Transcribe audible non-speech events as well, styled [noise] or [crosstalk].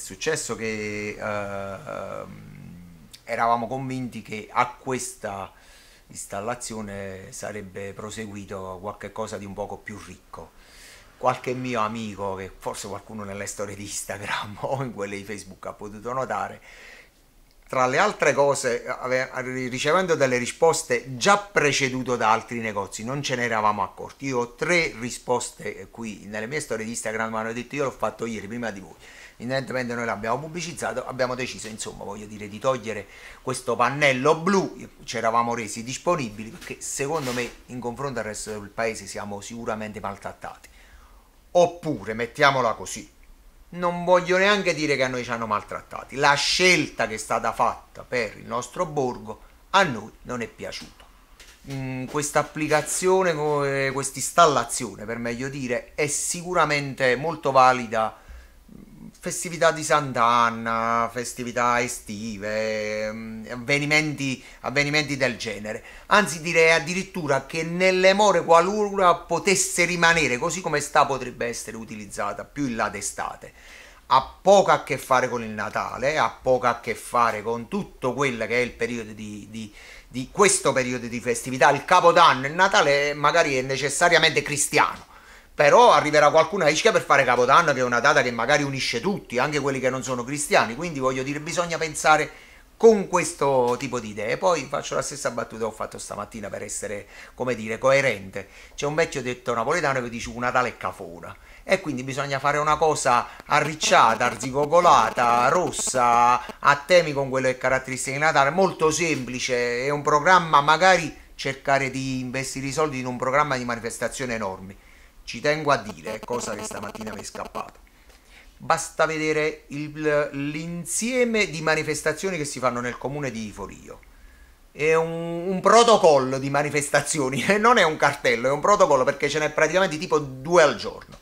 è successo che uh, eravamo convinti che a questa installazione sarebbe proseguito qualcosa di un poco più ricco. Qualche mio amico, che forse qualcuno nelle storie di Instagram [laughs] o in quelle di Facebook ha potuto notare, tra le altre cose, ricevendo delle risposte già preceduto da altri negozi, non ce ne eravamo accorti. Io ho tre risposte eh, qui nelle mie storie di Instagram, mi hanno detto io l'ho fatto ieri prima di voi. Evidentemente noi l'abbiamo pubblicizzato, abbiamo deciso, insomma, voglio dire, di togliere questo pannello blu, ci eravamo resi disponibili perché secondo me in confronto al resto del paese siamo sicuramente maltrattati. Oppure, mettiamola così, non voglio neanche dire che a noi ci hanno maltrattati. La scelta che è stata fatta per il nostro borgo a noi non è piaciuta. Mm, questa applicazione, eh, questa installazione per meglio dire, è sicuramente molto valida festività di Sant'Anna, festività estive, mm, avvenimenti, avvenimenti, del genere. Anzi direi addirittura che nelle more qualora potesse rimanere così come sta potrebbe essere utilizzata più in là d'estate. Ha poco a che fare con il Natale, ha poco a che fare con tutto quello che è il periodo di, di, di questo periodo di festività. Il Capodanno, il Natale magari è necessariamente cristiano però arriverà qualcuno a Ischia per fare Capodanno che è una data che magari unisce tutti, anche quelli che non sono cristiani, quindi voglio dire bisogna pensare con questo tipo di idee. Poi faccio la stessa battuta che ho fatto stamattina per essere, come dire, coerente. C'è un vecchio detto napoletano che dice una tale è cafona. E quindi bisogna fare una cosa arricciata, arzigogolata, rossa, a temi con quelle caratteristiche di Natale, molto semplice. È un programma, magari cercare di investire i soldi in un programma di manifestazione enormi ci tengo a dire, cosa che stamattina mi è scappata. Basta vedere il, l'insieme di manifestazioni che si fanno nel comune di Forio. È un, un protocollo di manifestazioni, [laughs] non è un cartello, è un protocollo perché ce n'è praticamente tipo due al giorno